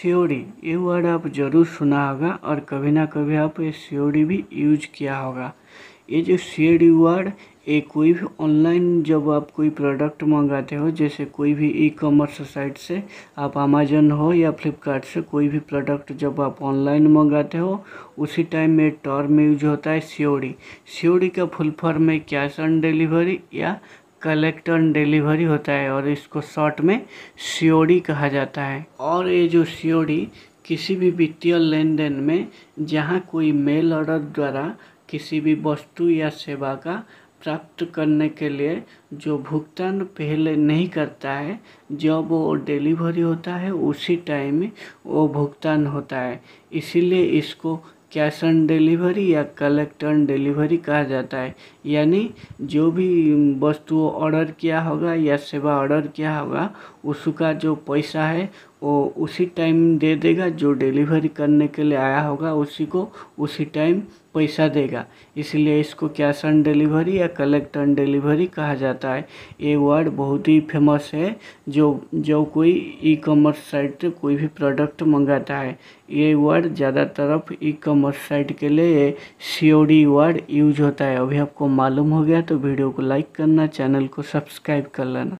COD ये word आप ज़रूर सुना होगा और कभी ना कभी आप ये सीओडी भी यूज किया होगा ये जो सीओडी वर्ड ये कोई भी ऑनलाइन जब आप कोई प्रोडक्ट मंगाते हो जैसे कोई भी ई कॉमर्स साइट से आप अमेजन हो या फ्लिपकार्ट से कोई भी प्रोडक्ट जब आप ऑनलाइन मंगाते हो उसी टाइम में टर्म यूज होता है सीओडी सीओडी का फुल फॉर्म है कैश ऑन डिलीवरी या कलेक्ट ऑन डिलीवरी होता है और इसको शॉर्ट में सीओडी कहा जाता है और ये जो सीओडी किसी भी वित्तीय लेन देन में जहाँ कोई मेल ऑर्डर द्वारा किसी भी वस्तु या सेवा का प्राप्त करने के लिए जो भुगतान पहले नहीं करता है जब वो डिलीवरी होता है उसी टाइम वो भुगतान होता है इसीलिए इसको कैश ऑन डिलीवरी या कलेक्ट ऑन डिलीवरी कहा जाता है यानी जो भी वस्तु ऑर्डर किया होगा या सेवा ऑर्डर किया होगा उसका जो पैसा है वो उसी टाइम दे देगा जो डिलीवरी करने के लिए आया होगा उसी को उसी टाइम पैसा देगा इसलिए इसको कैश ऑन डिलीवरी या कलेक्ट ऑन डिलीवरी कहा जाता है ये वर्ड बहुत ही फेमस है जो जो कोई ई कॉमर्स साइट से कोई भी प्रोडक्ट मंगाता है ये वर्ड ज़्यादा तरफ ई कॉमर्स साइट के लिए C O D word use होता है अभी आपको मालूम हो गया तो वीडियो को लाइक करना चैनल को सब्सक्राइब कर लेना